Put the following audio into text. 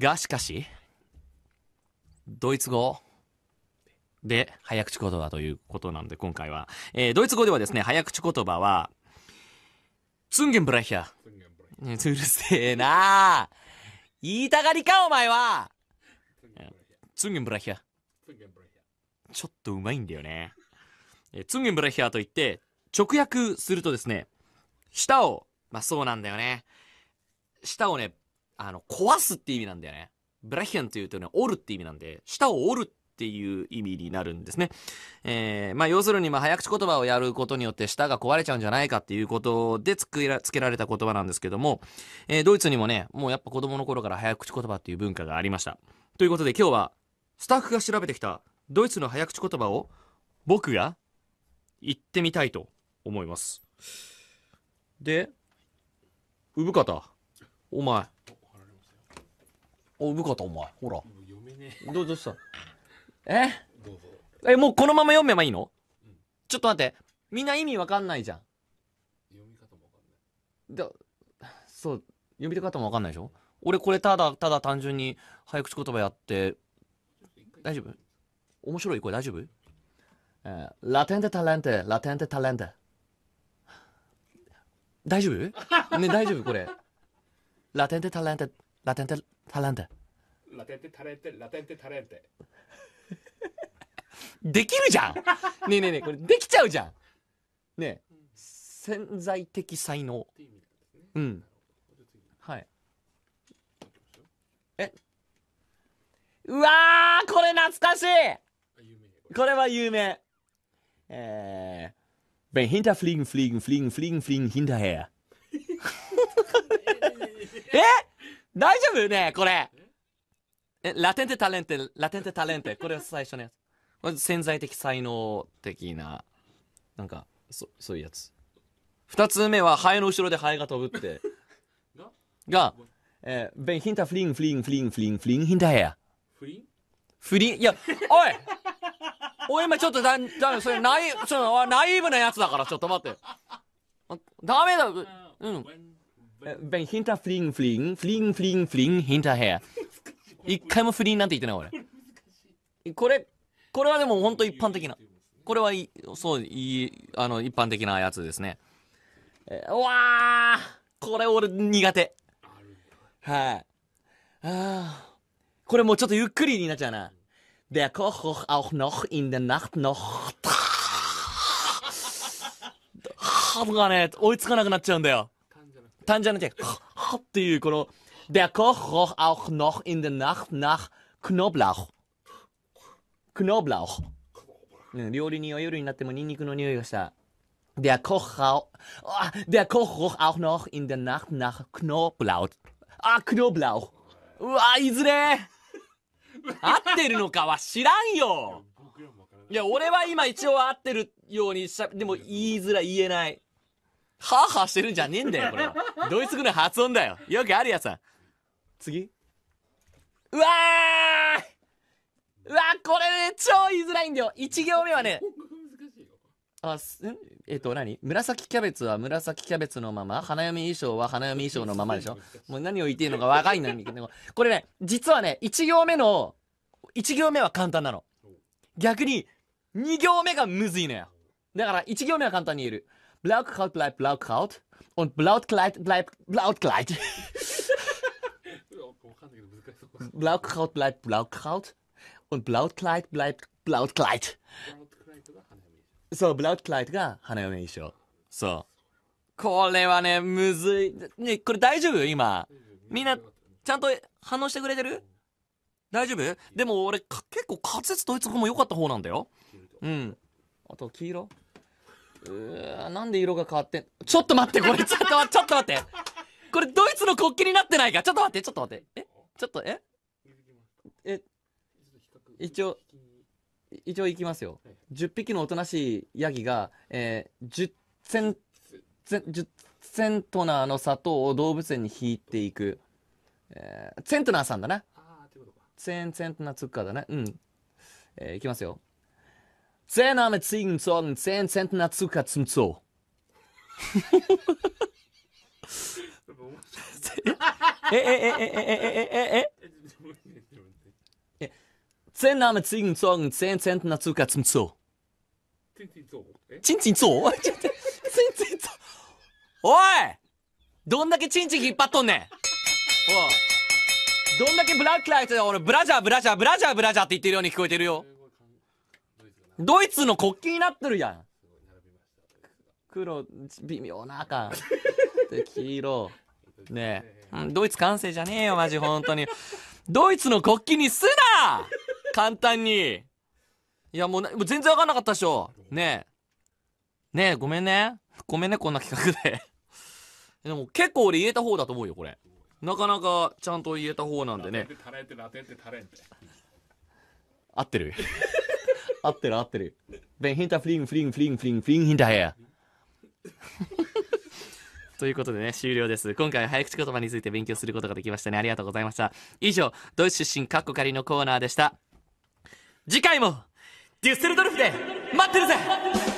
がしかし、ドイツ語で早口言葉ということなんで今回は、えー、ドイツ語ではですね、早口言葉は、ツンゲンブラヒャ。ね、うるせえな言いたがりか、お前はツンゲンブラヒャ。ちょっとうまいんだよね。えツンゲンブラヒャといって、直訳するとですね、舌を、まあそうなんだよね。舌をね、あの、壊すって意味なんだよね。ブラヒアンというとね、折るって意味なんで、舌を折るっていう意味になるんですね。えー、まあ、要するに、ま早口言葉をやることによって舌が壊れちゃうんじゃないかっていうことでつけらけられた言葉なんですけども、えー、ドイツにもね、もうやっぱ子供の頃から早口言葉っていう文化がありました。ということで今日は、スタッフが調べてきたドイツの早口言葉を僕が言ってみたいと思います。で、産方、お前、お、うぶかった、お前。ほら。う読めねえ。ど、どうした えどうぞ。え、もうこのまま読めばいいの、うん、ちょっと待って。みんな意味わかんないじゃん。読み方もわかんない。だ、そう、読み方もわかんないでしょ俺これただ、ただ単純に早口言葉やって、大丈夫面白いこれ大丈夫えー、ラテンテタレンテ、ラテンテタレンテ。大丈夫ね、大丈夫これ。ラテンテタレンテ、ラテンテタレンテ。ラテンテタレンテラテンテタレンテ できるじゃんねえねえねえこれできちゃうじゃんねえ、潜在的才能うんはいえうわこれ懐かしいこれは有名えー Wenn hinterfliegen, fliegen, fliegen, fliegen, fliegen hinterher. え大丈夫ねこれ。え、ラテンテタレンテ、ラテンテタレンテ。これは最初のやつ。これ潜在的才能的な、なんか、そそういうやつ。二つ目は、ハエの後ろでハエが飛ぶって。が、えー、ベン、ヒンタフリン、フリン、フリン、フリン、フリン、ヒンタヘア。フリンフリンフリンフリンヒンタ f l i e ンフリ f いや、おい おい、今ちょっとだ、だ、それ、ナイ、その、ナイーブなやつだから、ちょっと待って。ダメだ、うん。ベン、ヒンタフリン、フリン、フリン、フリン、フリン、ヒンタ f l i 一回も不倫なんて言ってない俺これこれはでも本当一般的なこれはいそういいあの一般的なやつですね、えー、うわこれ俺苦手はいああこれもうちょっとゆっくりになっちゃうな Der Koch roch auch noch in der Nacht noch 歯がね追いつかなくなっちゃうんだよ単じゃっくて「はっ」っていうこの Der Koch roch auch noch in der Nacht nach Knoblauch. Knoblauch. うん、料理人は夜になってもニンニクの匂いがした。Der Koch, rauch, der Koch roch auch noch in der Nacht nach Knoblauch. あ、Knoblauch. うわ、いずれ合ってるのかは知らんよいや、俺は今一応合ってるようにしゃ、でも言いづらい言えない。はぁはぁしてるんじゃねえんだよ、これは。ドイツ語の発音だよ。よくあるやつさ。次うわうわこれね超言いづらいんだよ1行目はね あえっと何紫キャベツは紫キャベツのまま花嫁衣装は花嫁衣装のままでしょ もう何を言っていいのか若かんないんだけどこれね実はね1行目の1行目は簡単なの逆に2行目がむずいのよだから1行目は簡単に言える Blaukraut bleibt b l a ラ k r a u t und b l a u k l l i b l a u t l Blaukraut bleibt Blaukraut und Blautkleid bleibt Blautkleid. そう、ブ u t ト l ライ d が花嫁衣装。そう。これはね、むずい。ね、これ大丈夫今。みんな、ちゃんと反応してくれてる大丈夫でも俺、か結構滑舌ドイツ語も良かった方なんだよ。うん。あと、黄色うーなんで色が変わってんちょっと待って、これ、ちょっと、ちょっと待って。これ、ドイツの国旗になってないか。ちょっと待って、ちょっと待って。えちょっと、ええ一応一応いきますよ、はい、10匹のおとなしいヤギが、えー、10セン10トナーの砂糖を動物園に引いていく、えー、セントナーさんだなセンセントナーツッカーだねうん、えー、いきますよえ、e え、n え、r え、e え、i え、g え、n え、o え、e え、z え、h え、え、え、n え、n え、r え、u え、k え、r え、u え、z え、o えええええええええええ Zehn Name Ziegen zogen 10 Cent n a z u z Zoo. i n i n Zoo? i n i n Zoo? おいどんだけチンチン引っ張っとんねんおいどんだけブラックライトで俺ブラジャーブラジャーブラジャーブラジャーって言ってるように聞こえてるよドイツの国旗になってるやん黒微妙な赤で黄色ねえ、うん、ドイツ完成じゃねえよマジ本当にドイツの国旗にすな簡単に。いや、もうもう全然わかんなかったでしょ。ねえ。ねえ、ごめんね。ごめんね、こんな企画で。でも結構俺言えた方だと思うよ、これ。なかなかちゃんと言えた方なんでね。合ってる。合ってる合ってる。ベンヒンタフリンフリンフリンフリンフリンヒンタヘア。ということでね、終了です。今回早口言葉について勉強することができましたね。ありがとうございました。以上、ドイツ出身カッコ仮のコーナーでした。次回もデュッセルドルフで待ってるぜ